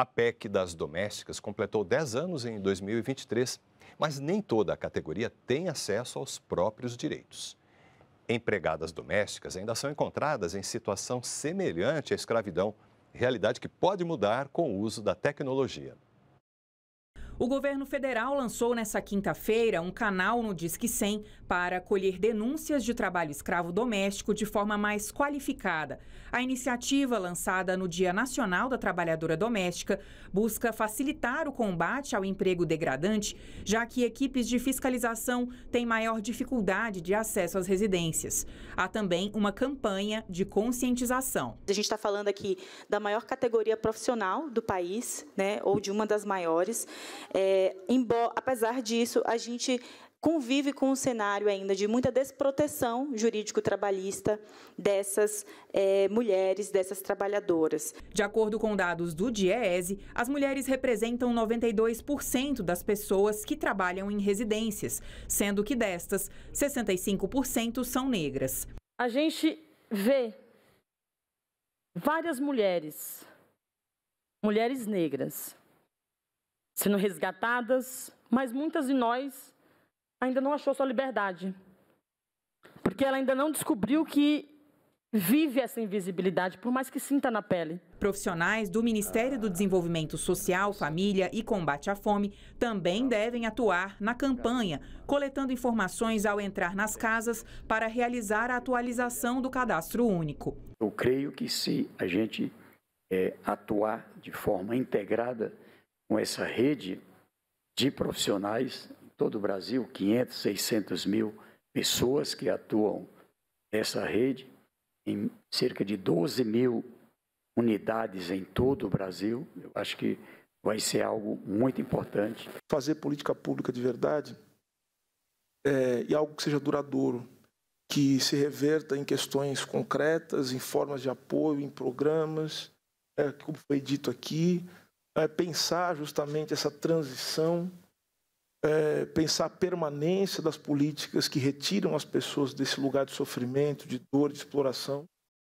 A PEC das domésticas completou 10 anos em 2023, mas nem toda a categoria tem acesso aos próprios direitos. Empregadas domésticas ainda são encontradas em situação semelhante à escravidão, realidade que pode mudar com o uso da tecnologia. O governo federal lançou nesta quinta-feira um canal no Disque 100 para colher denúncias de trabalho escravo doméstico de forma mais qualificada. A iniciativa, lançada no Dia Nacional da Trabalhadora Doméstica, busca facilitar o combate ao emprego degradante, já que equipes de fiscalização têm maior dificuldade de acesso às residências. Há também uma campanha de conscientização. A gente está falando aqui da maior categoria profissional do país, né, ou de uma das maiores. É, embora, apesar disso, a gente convive com um cenário ainda de muita desproteção jurídico-trabalhista dessas é, mulheres, dessas trabalhadoras. De acordo com dados do DIEESE, as mulheres representam 92% das pessoas que trabalham em residências, sendo que destas, 65% são negras. A gente vê várias mulheres, mulheres negras, sendo resgatadas, mas muitas de nós ainda não achou sua liberdade. Porque ela ainda não descobriu que vive essa invisibilidade, por mais que sinta na pele. Profissionais do Ministério do Desenvolvimento Social, Família e Combate à Fome também devem atuar na campanha, coletando informações ao entrar nas casas para realizar a atualização do cadastro único. Eu creio que se a gente é, atuar de forma integrada, com essa rede de profissionais, em todo o Brasil, 500, 600 mil pessoas que atuam nessa rede, em cerca de 12 mil unidades em todo o Brasil. Eu acho que vai ser algo muito importante. Fazer política pública de verdade é, e algo que seja duradouro, que se reverta em questões concretas, em formas de apoio, em programas, é, como foi dito aqui, é, pensar justamente essa transição, é, pensar a permanência das políticas que retiram as pessoas desse lugar de sofrimento, de dor, de exploração,